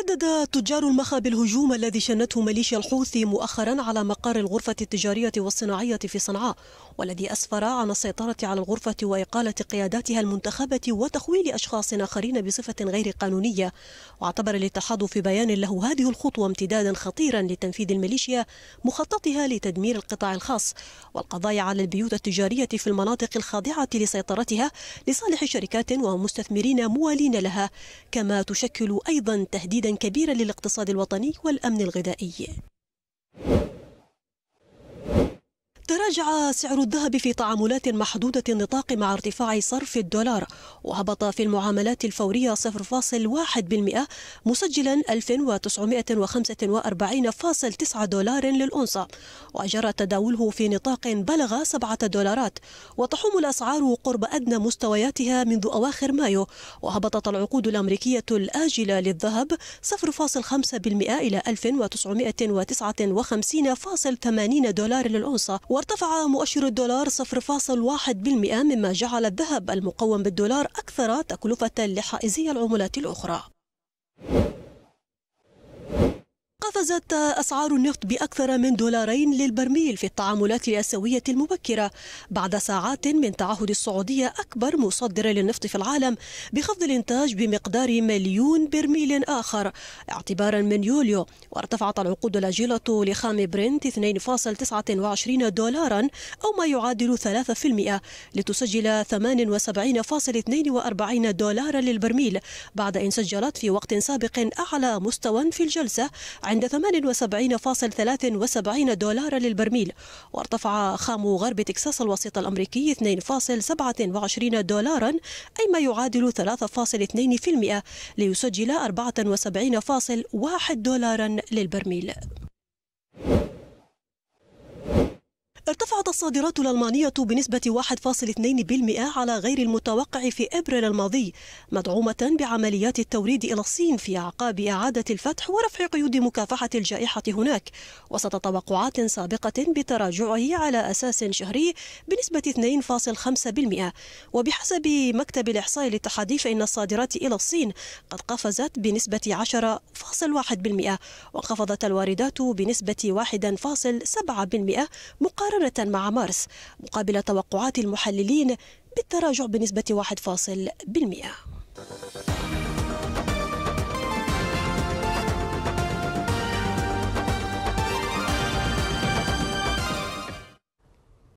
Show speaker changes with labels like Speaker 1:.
Speaker 1: ندد تجار المخا بالهجوم الذي شنته ميليشيا الحوثي مؤخرا على مقر الغرفة التجارية والصناعية في صنعاء والذي أسفر عن السيطرة على الغرفة وإقالة قياداتها المنتخبة وتخويل أشخاص آخرين بصفة غير قانونية واعتبر الاتحاد في بيان له هذه الخطوة امتدادا خطيرا لتنفيذ الميليشيا مخططها لتدمير القطاع الخاص والقضاء على البيوت التجارية في المناطق الخاضعة لسيطرتها لصالح شركات ومستثمرين موالين لها كما تشكل أيضا تهديد تهديدا كبيرا للاقتصاد الوطني والأمن الغذائي رجع سعر الذهب في تعاملات محدودة النطاق مع ارتفاع صرف الدولار وهبط في المعاملات الفورية 0.1% مسجلا 1945.9 دولار للأنصة وجرى تداوله في نطاق بلغ 7 دولارات وتحوم الأسعار قرب أدنى مستوياتها منذ أواخر مايو وهبطت العقود الأمريكية الآجلة للذهب 0.5% إلى 1959.80 دولار للأنصة وارتفع ارتفع مؤشر الدولار 0.1% مما جعل الذهب المقوم بالدولار أكثر تكلفة لحائزي العملات الأخرى رمزت أسعار النفط بأكثر من دولارين للبرميل في التعاملات الآسيوية المبكرة بعد ساعات من تعهد السعودية أكبر مصدر للنفط في العالم بخفض الإنتاج بمقدار مليون برميل آخر اعتبارا من يوليو وارتفعت العقود الأجلة لخام برنت 2.29 دولارا أو ما يعادل 3% لتسجل 78.42 دولارا للبرميل بعد أن سجلت في وقت سابق أعلى مستوى في الجلسة عند 78.73 دولار للبرميل وارتفع خام غرب تكساس الوسيط الأمريكي 2.27 دولارا أي ما يعادل 3.2% ليسجل 74.1 دولارا للبرميل ارتفعت الصادرات الألمانية بنسبة 1.2% على غير المتوقع في أبريل الماضي مدعومة بعمليات التوريد إلى الصين في أعقاب إعادة الفتح ورفع قيود مكافحة الجائحة هناك وسط توقعات سابقة بتراجعه على أساس شهري بنسبة 2.5% وبحسب مكتب الإحصاء الاتحادي فإن الصادرات إلى الصين قد قفزت بنسبة 10.1% وانخفضت الواردات بنسبة 1.7% مقارنة مستمرة مع مارس مقابل توقعات المحللين بالتراجع بنسبة 1.1%